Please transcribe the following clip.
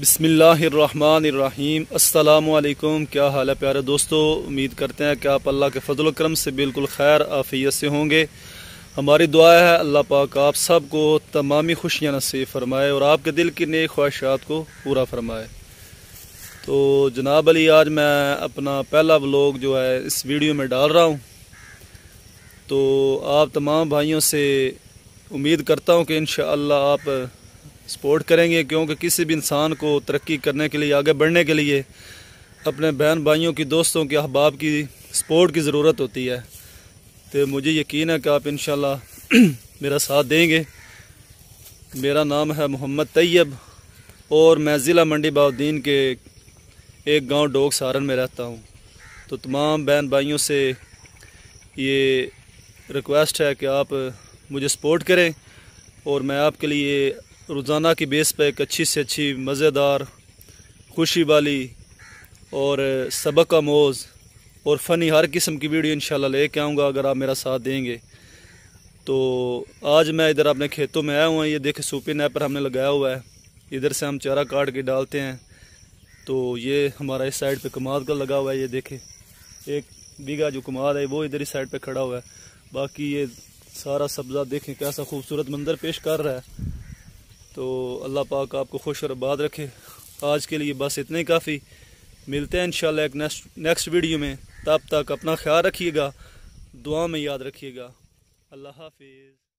बसमीम अल्लाम क्या हाल है प्यारे दोस्तों उम्मीद करते हैं कि आप अल्लाह के फ़जल करम से बिल्कुल खैर आफियत से होंगे हमारी दुआ है अल्लाह पाक आप सबको तमामी खुशियाँ नसीब फरमाए और आपके दिल की नेक ख्वाहिशात को पूरा फरमाए तो जनाब अली आज मैं अपना पहला ब्लॉग जो है इस वीडियो में डाल रहा हूँ तो आप तमाम भाइयों से उम्मीद करता हूँ कि इन आप सपोर्ट करेंगे क्योंकि किसी भी इंसान को तरक्की करने के लिए आगे बढ़ने के लिए अपने बहन भाइयों की दोस्तों के अहबाब की सपोर्ट की ज़रूरत होती है तो मुझे यकीन है कि आप इन मेरा साथ देंगे मेरा नाम है मोहम्मद तैयब और मैं ज़िला मंडी बाउद्दीन के एक गांव डोग सारन में रहता हूं तो तमाम बहन भाइयों से ये रिक्वेस्ट है कि आप मुझे सपोर्ट करें और मैं आपके लिए रोज़ाना की बेस पर एक अच्छी से अच्छी मज़ेदार खुशी वाली और सबक आमोज़ और फ़नी हर किस्म की वीडियो इंशाल्लाह लेके आऊँगा अगर आप मेरा साथ देंगे तो आज मैं इधर अपने खेतों में आया हुआ ये देखे सूपी नैप पर हमने लगाया हुआ है इधर से हम चारा काट के डालते हैं तो ये हमारा इस साइड पे कमाद का लगा हुआ है ये देखे एक बीघा जो कमाद है वो इधर इस साइड पे खड़ा हुआ है बाकी ये सारा सब्ज़ा देखें कैसा खूबसूरत मंदिर पेश कर रहा है तो अल्लाह पाक आपको खुश और आबाद रखे आज के लिए बस इतने काफ़ी मिलते हैं इंशाल्लाह एक नेक्स्ट नेक्स्ट वीडियो में तब तक अपना ख्याल रखिएगा दुआ में याद रखिएगा अल्लाह हाफिज़